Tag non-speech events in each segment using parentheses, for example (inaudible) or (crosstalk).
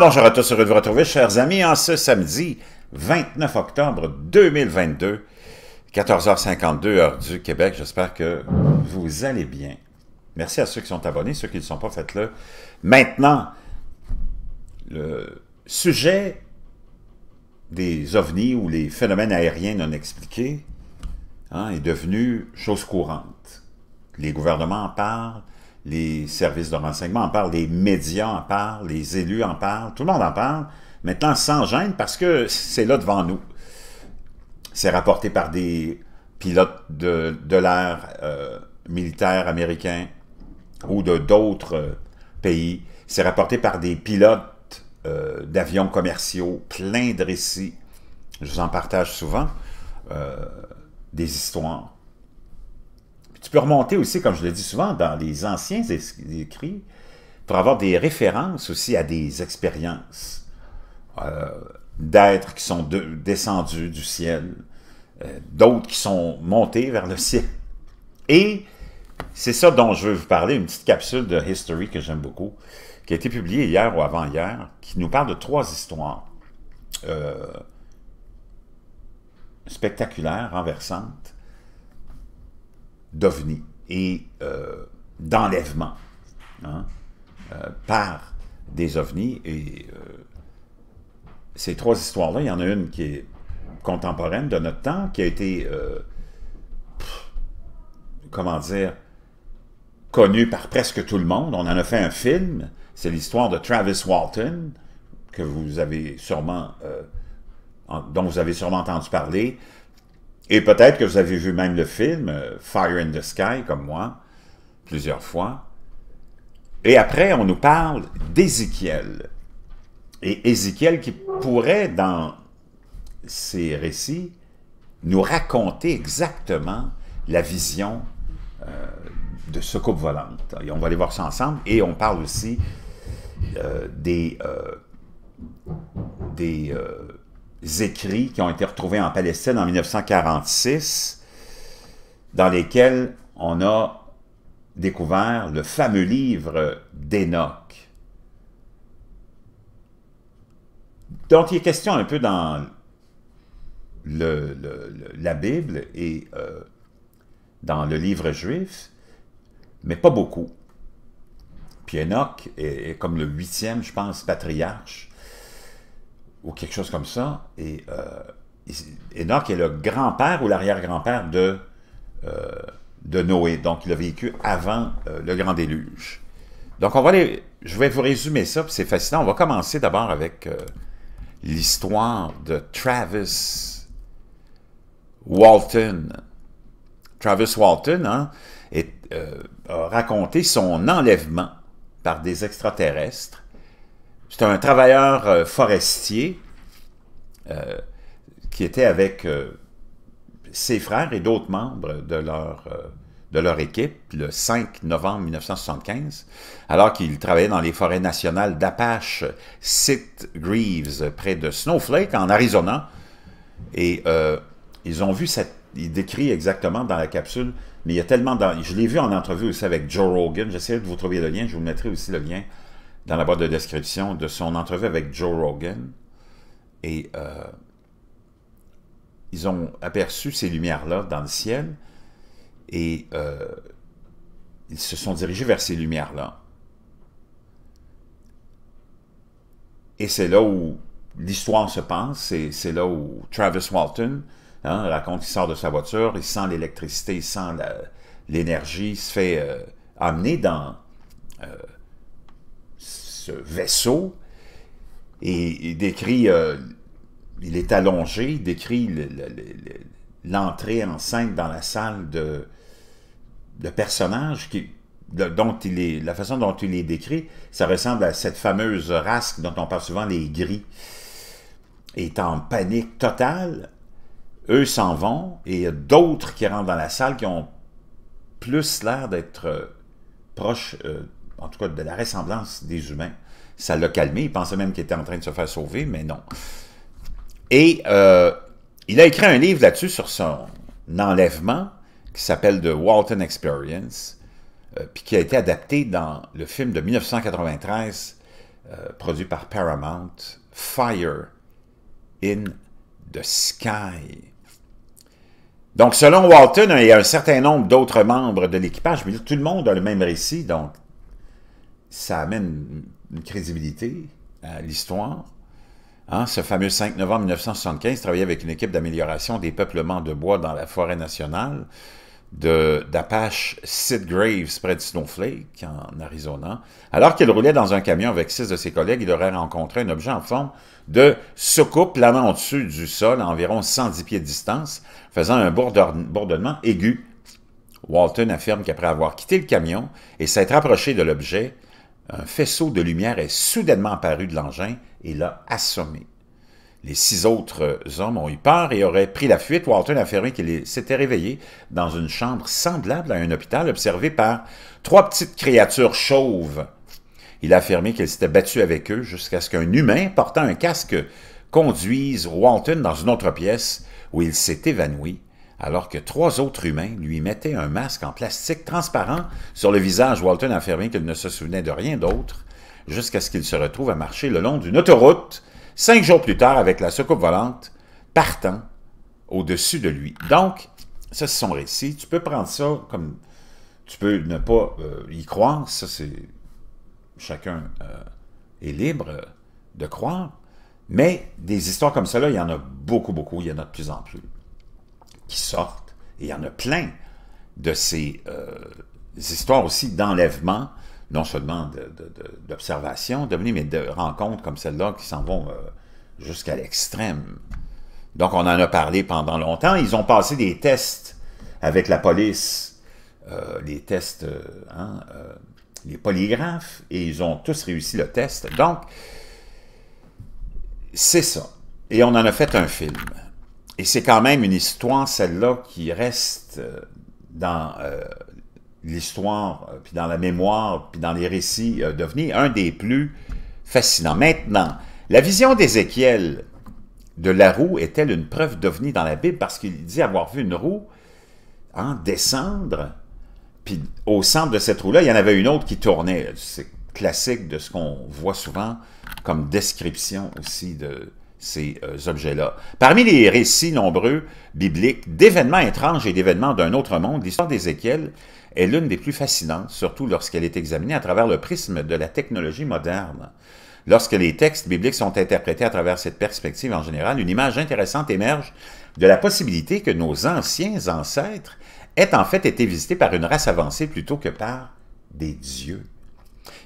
bonjour à tous, heureux de vous retrouver, chers amis, en ce samedi 29 octobre 2022, 14h52 heure du Québec. J'espère que vous allez bien. Merci à ceux qui sont abonnés, ceux qui ne sont pas, faites-le. Maintenant, le sujet des ovnis ou les phénomènes aériens non expliqués hein, est devenu chose courante. Les gouvernements en parlent, les services de renseignement en parlent, les médias en parlent, les élus en parlent, tout le monde en parle, maintenant sans gêne parce que c'est là devant nous. C'est rapporté par des pilotes de, l'air euh, militaire américain ou de d'autres euh, pays. C'est rapporté par des pilotes euh, d'avions commerciaux, plein de récits. Je vous en partage souvent des histoires tu peux remonter aussi, comme je le dis souvent, dans les anciens écrits, pour avoir des références aussi à des expériences euh, d'êtres qui sont descendus du ciel, euh, d'autres qui sont montés vers le (laughs) ciel. Et c'est ça dont je veux vous parler, une petite capsule de History que j'aime beaucoup, qui a été publiée hier ou avant-hier, qui nous parle de trois histoires euh, spectaculaires, renversantes, d'ovnis et euh, d'enlèvement hein, euh, par des ovnis. Et euh, ces trois histoires-là, il y en a une qui est contemporaine de notre temps, qui a été, comment dire, connue par presque tout le monde. On en a fait un film. C'est l'histoire de Travis Walton, que vous avez sûrement, dont vous avez sûrement entendu parler. Et peut-être que vous avez vu même le film euh, Fire in the Sky, comme moi, plusieurs fois. Et après, on nous parle d'Ézéchiel. Et Ézéchiel qui pourrait, dans ses récits, nous raconter exactement la vision euh, de ce coupe volante. Et on va aller voir ça ensemble. Et on parle aussi euh, des, des écrits qui ont été retrouvés en Palestine en 1946, dans lesquels on a découvert le fameux livre d'Enoch, dont il est question un peu dans le, la Bible et euh, dans le livre juif, mais pas beaucoup. Puis Enoch est comme le huitième, je pense, patriarche ou quelque chose comme ça. Et, euh, qui est le grand-père ou l'arrière-grand-père de, euh, de Noé. Donc, il a vécu avant euh, le grand déluge. Donc, on va aller, je vais vous résumer ça, puis c'est fascinant. On va commencer d'abord avec euh, l'histoire de Travis Walton. Travis Walton hein, a raconté son enlèvement par des extraterrestres c'est un travailleur euh, forestier euh, qui était avec euh, ses frères et d'autres membres de leur, de leur équipe le 5 novembre 1975, alors qu'il travaillait dans les forêts nationales d'Apache, Sit Greaves, près de Snowflake, en Arizona. Et ils ont vu cette... Il décrit exactement dans la capsule mais il y a tellement... Dans... Je l'ai vu en entrevue aussi avec Joe Rogan. J'essaierai de vous trouver le lien. Je vous mettrai aussi le lien dans la boîte de description de son entrevue avec Joe Rogan. Et euh, ils ont aperçu ces lumières-là dans le ciel et euh, ils se sont dirigés vers ces lumières-là. Et c'est là où l'histoire se passe, c'est là où Travis Walton hein, raconte qu'il sort de sa voiture, il sent l'électricité, il sent l'énergie, il se fait euh, amener dans, vaisseau et il décrit, euh, il est allongé, il décrit l'entrée enceinte en scène dans la salle de, de personnages qui, dont il est, la façon dont il est décrit, ça ressemble à cette fameuse race dont on parle souvent, les gris, est en panique totale. Eux s'en vont et il y a d'autres qui rentrent dans la salle qui ont plus l'air d'être euh, proches euh, en tout cas de la ressemblance des humains. Ça l'a calmé. Il pensait même qu'il était en train de se faire sauver, mais non. Et euh, il a écrit un livre là-dessus sur son enlèvement qui s'appelle The Walton Experience, euh, puis qui a été adapté dans le film de 1993 euh, produit par Paramount, Fire in the Sky. Donc, selon Walton et un certain nombre d'autres membres de l'équipage, tout le monde a le même récit, donc ça amène une crédibilité à l'histoire. Hein, ce fameux 5 novembre 1975, travaillait avec une équipe d'amélioration des peuplements de bois dans la forêt nationale d'Apache Sid Graves près de Snowflake, en Arizona. Alors qu'il roulait dans un camion avec six de ses collègues, il aurait rencontré un objet en forme de soucoupe planant au-dessus du sol à environ 110 pieds de distance, faisant un bourdonnement aigu. Walton affirme qu'après avoir quitté le camion et s'être approché de l'objet, un faisceau de lumière est soudainement apparu de l'engin et l'a assommé. Les six autres hommes ont eu peur et auraient pris la fuite. Walton a affirmé qu'il s'était réveillé dans une chambre semblable à un hôpital observé par trois petites créatures chauves. Il a affirmé qu'il s'était battu avec eux jusqu'à ce qu'un humain portant un casque conduise Walton dans une autre pièce où il s'est évanoui alors que trois autres humains lui mettaient un masque en plastique transparent sur le visage. Walton affirmait qu'il ne se souvenait de rien d'autre jusqu'à ce qu'il se retrouve à marcher le long d'une autoroute, cinq jours plus tard avec la soucoupe volante, partant au-dessus de lui. Donc, ça, c'est son récit. Tu peux prendre ça comme... Tu peux ne pas euh, y croire. Ça, c'est... Chacun euh, est libre euh, de croire. Mais des histoires comme cela, il y en a beaucoup, beaucoup. Il y en a de plus en plus qui sortent, et il y en a plein de ces euh, histoires aussi d'enlèvement, non seulement d'observation, de, mais de rencontres comme celle-là qui s'en vont euh, jusqu'à l'extrême. Donc, on en a parlé pendant longtemps. Ils ont passé des tests avec la police, euh, les tests, hein, les polygraphes, et ils ont tous réussi le test. Donc, c'est ça. Et on en a fait un film et c'est quand même une histoire, celle-là, qui reste euh, dans euh, l'histoire, euh, puis dans la mémoire, puis dans les récits d'Ovni, un des plus fascinants. Maintenant, la vision d'Ézéchiel de la roue est-elle une preuve d'ovni dans la Bible? Parce qu'il dit avoir vu une roue hein, descendre, puis au centre de cette roue-là, il y en avait une autre qui tournait. C'est classique de ce qu'on voit souvent comme description aussi de, ces euh, objets-là. Parmi les récits nombreux bibliques d'événements étranges et d'événements d'un autre monde, l'histoire d'Ézéchiel est l'une des plus fascinantes, surtout lorsqu'elle est examinée à travers le prisme de la technologie moderne. Lorsque les textes bibliques sont interprétés à travers cette perspective en général, une image intéressante émerge de la possibilité que nos anciens ancêtres aient en fait été visités par une race avancée plutôt que par des dieux.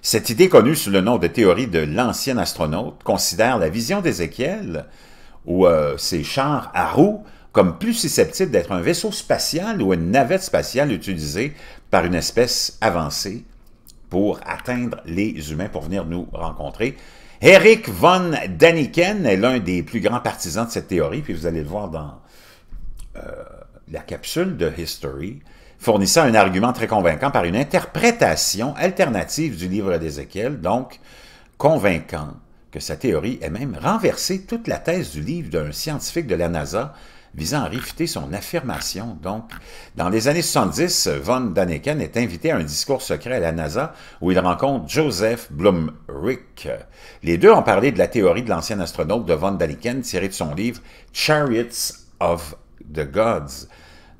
Cette idée connue sous le nom de théorie de l'ancien astronaute considère la vision d'Ézéchiel, ou euh, ses chars à roues, comme plus susceptible d'être un vaisseau spatial ou une navette spatiale utilisée par une espèce avancée pour atteindre les humains, pour venir nous rencontrer. Eric von Daniken est l'un des plus grands partisans de cette théorie, puis vous allez le voir dans euh, la capsule de History fournissant un argument très convaincant par une interprétation alternative du livre d'Ézéchiel, donc convaincant que sa théorie est même renversé toute la thèse du livre d'un scientifique de la NASA visant à réfuter son affirmation. Donc, dans les années 70, Von Daniken est invité à un discours secret à la NASA où il rencontre Joseph Blumrich. Les deux ont parlé de la théorie de l'ancien astronaute de Von Daniken tirée de son livre Chariots of the Gods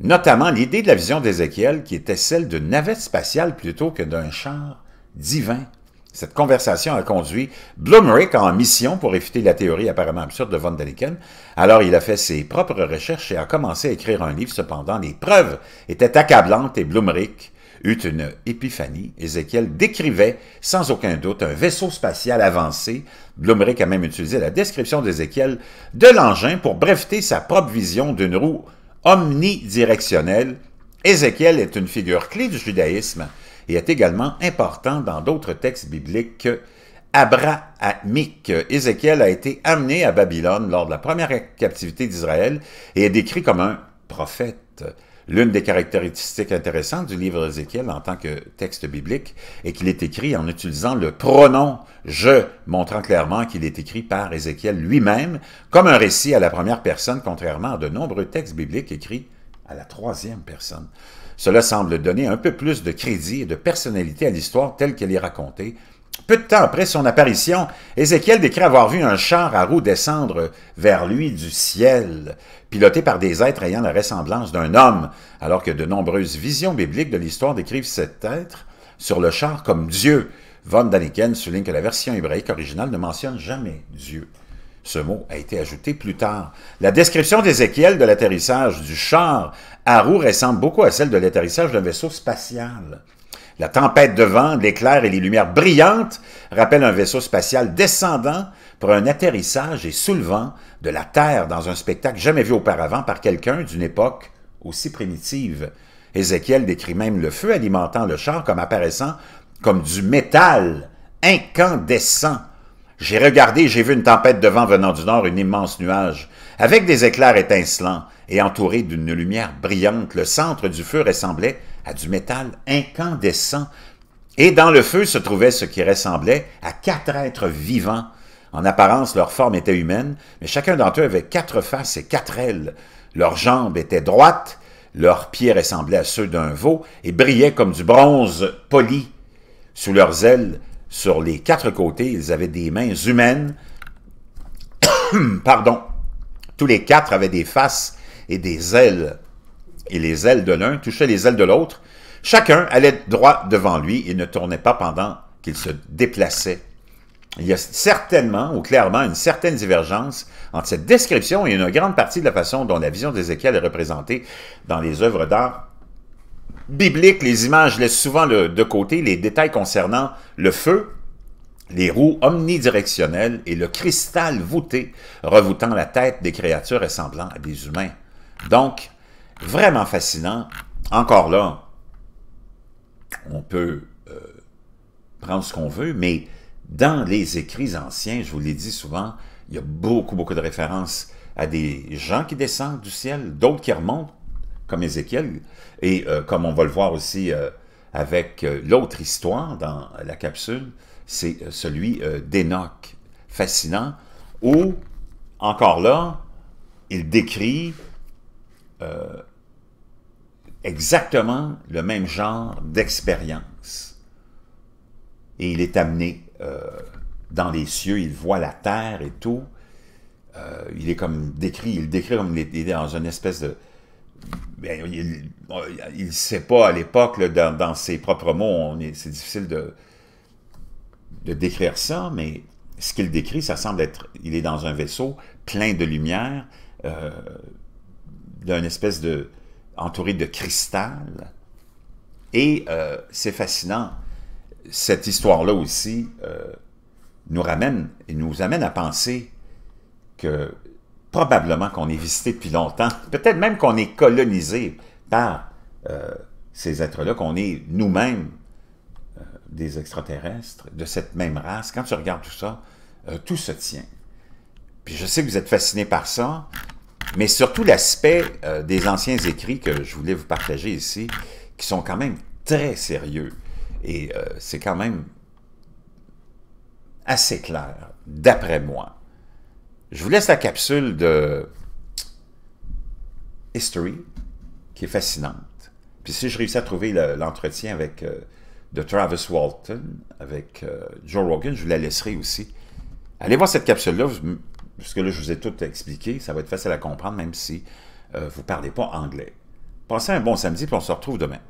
Notamment l'idée de la vision d'Ézéchiel qui était celle d'une navette spatiale plutôt que d'un char divin. Cette conversation a conduit Blumerick en mission pour éviter la théorie apparemment absurde de Von Deleken. Alors il a fait ses propres recherches et a commencé à écrire un livre. Cependant, les preuves étaient accablantes et Blumerick eut une épiphanie. Ézéchiel décrivait sans aucun doute un vaisseau spatial avancé. Blumerick a même utilisé la description d'Ézéchiel de l'engin pour breveter sa propre vision d'une roue omnidirectionnel, Ézéchiel est une figure clé du judaïsme et est également important dans d'autres textes bibliques abrahamiques. Ézéchiel a été amené à Babylone lors de la première captivité d'Israël et est décrit comme un prophète. L'une des caractéristiques intéressantes du livre d'Ézéchiel en tant que texte biblique est qu'il est écrit en utilisant le pronom « je », montrant clairement qu'il est écrit par Ézéchiel lui-même, comme un récit à la première personne, contrairement à de nombreux textes bibliques écrits à la troisième personne. Cela semble donner un peu plus de crédit et de personnalité à l'histoire telle qu'elle est racontée peu de temps après son apparition, Ézéchiel décrit avoir vu un char à roues descendre vers lui du ciel, piloté par des êtres ayant la ressemblance d'un homme, alors que de nombreuses visions bibliques de l'histoire décrivent cet être sur le char comme Dieu. Von Daniken souligne que la version hébraïque originale ne mentionne jamais Dieu. Ce mot a été ajouté plus tard. La description d'Ézéchiel de l'atterrissage du char à roues ressemble beaucoup à celle de l'atterrissage d'un vaisseau spatial. La tempête de vent, l'éclair et les lumières brillantes rappellent un vaisseau spatial descendant pour un atterrissage et soulevant de la Terre dans un spectacle jamais vu auparavant par quelqu'un d'une époque aussi primitive. Ézéchiel décrit même le feu alimentant le char comme apparaissant comme du métal incandescent. J'ai regardé, j'ai vu une tempête de vent venant du nord, une immense nuage, avec des éclairs étincelants et entouré d'une lumière brillante. Le centre du feu ressemblait à du métal incandescent, et dans le feu se trouvait ce qui ressemblait à quatre êtres vivants. En apparence, leur forme était humaine, mais chacun d'entre eux avait quatre faces et quatre ailes. Leurs jambes étaient droites, leurs pieds ressemblaient à ceux d'un veau et brillaient comme du bronze poli. Sous leurs ailes, sur les quatre côtés, ils avaient des mains humaines. (coughs) Pardon. Tous les quatre avaient des faces et des ailes et les ailes de l'un touchaient les ailes de l'autre. Chacun allait droit devant lui et ne tournait pas pendant qu'il se déplaçait. Il y a certainement ou clairement une certaine divergence entre cette description et une grande partie de la façon dont la vision d'Ézéchiel est représentée dans les œuvres d'art bibliques. Les images laissent souvent de côté les détails concernant le feu, les roues omnidirectionnelles et le cristal voûté revoutant la tête des créatures ressemblant à des humains. Donc, vraiment fascinant. Encore là, on peut euh, prendre ce qu'on veut, mais dans les écrits anciens, je vous l'ai dit souvent, il y a beaucoup, beaucoup de références à des gens qui descendent du ciel, d'autres qui remontent, comme Ézéchiel, et euh, comme on va le voir aussi euh, avec l'autre histoire dans la capsule, c'est celui d'Enoch, fascinant, où, encore là, il décrit euh, exactement le même genre d'expérience. Et il est amené euh, dans les cieux, il voit la terre et tout. Euh, il est comme décrit, il décrit comme il est dans une espèce de... Ben, il ne sait pas à l'époque, dans, ses propres mots, c'est difficile de, de décrire ça, mais ce qu'il décrit, ça semble être, il est dans un vaisseau plein de lumière, euh, d'une espèce de entouré de cristal. Et euh, c'est fascinant. Cette histoire-là aussi euh, nous ramène et nous amène à penser que probablement qu'on est visité depuis longtemps, peut-être même qu'on est colonisé par euh, ces êtres-là, qu'on est nous-mêmes des extraterrestres, de cette même race. Quand tu regardes tout ça, tout se tient. Puis je sais que vous êtes fasciné par ça mais surtout l'aspect euh, des anciens écrits que je voulais vous partager ici, qui sont quand même très sérieux. Et euh, c'est quand même assez clair, d'après moi. Je vous laisse la capsule de History, qui est fascinante. Puis si je réussis à trouver l'entretien avec euh, de Travis Walton, avec Joe Rogan, je vous la laisserai aussi. Allez voir cette capsule-là, puisque là, je vous ai tout expliqué, ça va être facile à comprendre, même si euh, vous ne parlez pas anglais. Passez un bon samedi, puis on se retrouve demain.